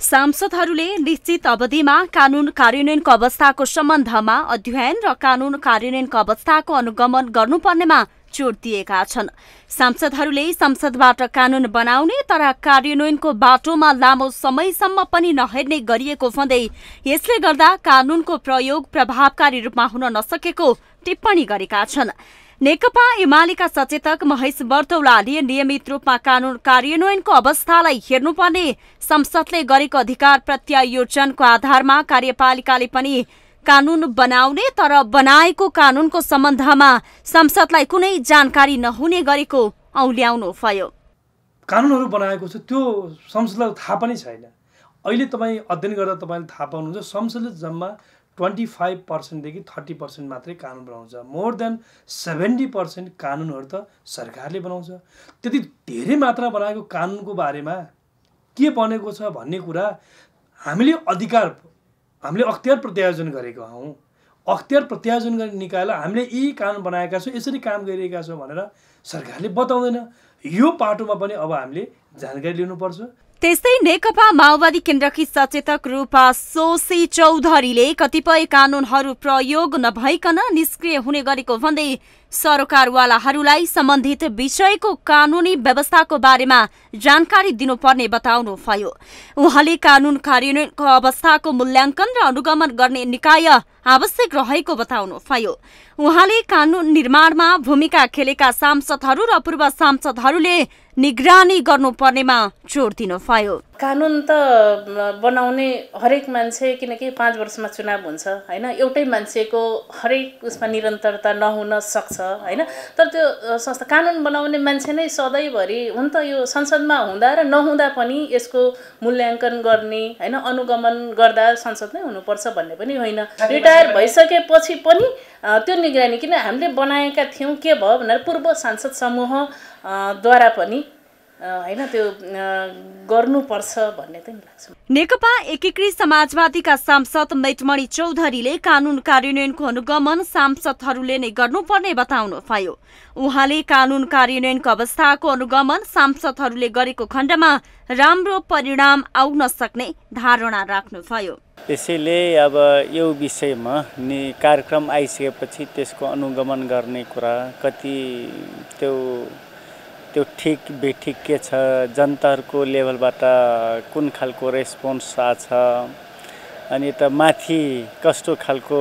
सांसदहरूले निश्चित अवधिमा कानून कार्यान्वयनको अवस्थाको सम्बन्धमा अध्ययन र कानून कार्यान्वयनको अवस्थाको अनुगमन गर्नुपर्नेमा जोड दिएका छन् सांसदहरूले संसदबाट कानून बनाउने तर कार्यान्वयनको बाटोमा लामो समयसम्म पनि नहेर्ने गरिएको भन्दै यसले गर्दा कानूनको प्रयोग प्रभावकारी रूपमा हुन नसकेको टिप्पणी गरेका छन् नेकपा एमालेका सचेतक महेश वर्तौलाले नियमित रूपमा कानून कार्यान्वयनको अवस्थालाई हेर्नुपर्ने संसदले गरेको अधिकार प्रत्यायोजनको आधारमा कार्यपालिकाले पनि कानून बनाउने तर बनाएको कानूनको सम्बन्धमा संसदलाई कुनै जानकारी नहुने गरेको औल्याउनु भयो कानुनहरू बनाएको छ त्यो संसदलाई थाहा पनि छैन अहिले तपाईँ अध्ययन गर्दा तपाईँले थाहा पाउनुहुन्छ संसदले जम्मा ट्वेन्टी फाइभ पर्सेन्टदेखि थर्टी पर्सेन्ट मात्रै कानुन बनाउँछ मोर देन सेभेन्टी पर्सेन्ट कानुनहरू त सरकारले बनाउँछ त्यति धेरै मात्रा बनाएको कानुनको बारेमा के बनेको छ भन्ने कुरा हामीले अधिकार हामीले अख्तियार प्रत्यायोजन गरेको हौँ अख्तियार प्रत्यायोजन गर्ने निकायलाई हामीले यी कानुन बनाएका छौँ यसरी काम गरिरहेका छौँ भनेर सरकारले बताउँदैन यो पाटोमा पनि अब हामीले जानकारी लिनुपर्छ त्यस्तै नेकपा माओवादी केन्द्रकी सचेतक रूपा सोसी चौधरीले कतिपय कानूनहरू प्रयोग नभइकन निष्क्रिय हुने गरेको भन्दै सरकारवालाहरूलाई सम्बन्धित विषयको कानुनी व्यवस्थाको बारेमा जानकारी दिनुपर्ने बताउनुभयो उहाँले कानून कार्यान्वयनको अवस्थाको मूल्याङ्कन र अनुगमन गर्ने निकाय आवश्यक रहेको बताउनुभयो उहाँले कानून निर्माणमा भूमिका खेलेका सांसदहरू र पूर्व सांसदहरूले निगरानी गर्नुपर्नेमा जोड दिनुभयो कानुन त बनाउने हरेक मान्छे किनकि पाँच वर्षमा चुनाव हुन्छ होइन एउटै मान्छेको हरेक उसमा निरन्तरता नहुन सक्छ होइन तर त्यो संस्था कानुन बनाउने मान्छे नै सधैँभरि हुन त यो संसदमा हुँदा र नहुँदा पनि यसको मूल्याङ्कन गर्ने होइन अनुगमन गर्दा संसद नै हुनुपर्छ भन्ने पनि होइन रिटायर भइसकेपछि पनि त्यो निगरानी किन हामीले बनाएका थियौँ के भयो भनेर पूर्व सांसद समूहद्वारा पनि होइन त्यो गर्नुपर्छ भन्ने चाहिँ लाग्छ नेकपा एकीकृत समाजवादीका सांसद मेटमणि चौधरीले कानून कार्यान्वयनको अनुगमन सांसदहरूले नै गर्नुपर्ने बताउनु भयो उहाँले कानून कार्यान्वयनको अवस्थाको अनुगमन सांसदहरूले गरेको खण्डमा राम्रो परिणाम आउन सक्ने धारणा राख्नुभयो त्यसैले अब यो विषयमा नि कार्यक्रम आइसकेपछि त्यसको अनुगमन गर्ने कुरा कति त्यो त्यो ठिक बेठिक के छ जनताहरूको लेभलबाट कुन खालको रेस्पोन्स आछ अनि त माथि कस्तो खालको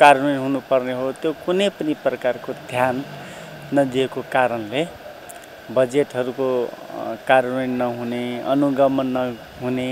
कार्यान्वयन हुनुपर्ने हो त्यो कुनै पनि प्रकारको ध्यान नदिएको कारणले बजेटहरूको कार्यान्वयन नहुने अनुगमन नहुने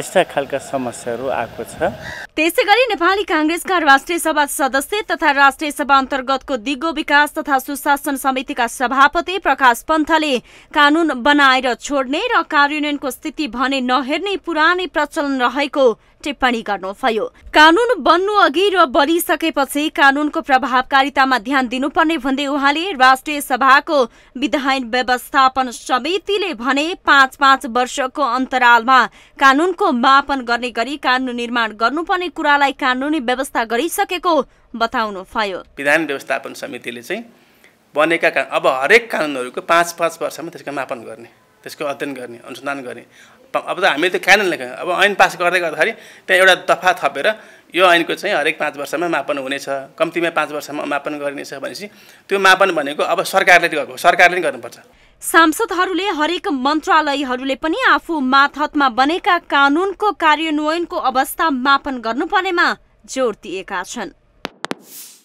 यस्ता खालका समस्याहरू आएको छ त्यसै गरी नेपाली काङ्ग्रेसका राष्ट्रिय सभा सदस्य तथा राष्ट्रिय सभा अन्तर्गतको दिगो विकास तथा सुशासन समितिका सभापति प्रकाश पन्थले कानून बनाएर छोड्ने र कार्यान्वयनको स्थिति भने नहेर्ने पुरानै प्रचलन रहेको टिप्पणी गर्नुभयो कानून बन्नु अघि र बनिसकेपछि कानूनको प्रभावकारितामा ध्यान दिनुपर्ने भन्दै उहाँले राष्ट्रिय सभाको विधायन व्यवस्थापन समितिले भने पाँच पाँच वर्षको अन्तरालमा कानूनको मापन गर्ने गरी कानून निर्माण गर्नुपर्ने गर्ने कुरालाई कानुनी व्यवस्था गरिसकेको बताउनु भयो विधान व्यवस्थापन समितिले चाहिँ बनेका अब हरेक कानुनहरूको पाँच पाँच वर्षमा त्यसको मापन गर्ने त्यसको अध्ययन गर्ने अनुसन्धान गर्ने अब त हामीले त कानुन लेख्यौँ अब ऐन पास गर्दै गर्दाखेरि त्यहाँ एउटा दफा थपेर यो ऐनको चाहिँ हरेक पाँच वर्षमा मापन हुनेछ कम्तीमा पाँच वर्षमा मापन गरिनेछ भनेपछि त्यो मापन भनेको अब सरकारले गरेको सरकारले नै गर्नुपर्छ सांसदहरूले हरेक मन्त्रालयहरूले पनि आफू माथतमा बनेका कानुनको कार्यान्वयनको अवस्था मापन गर्नुपर्नेमा जोड दिएका छन्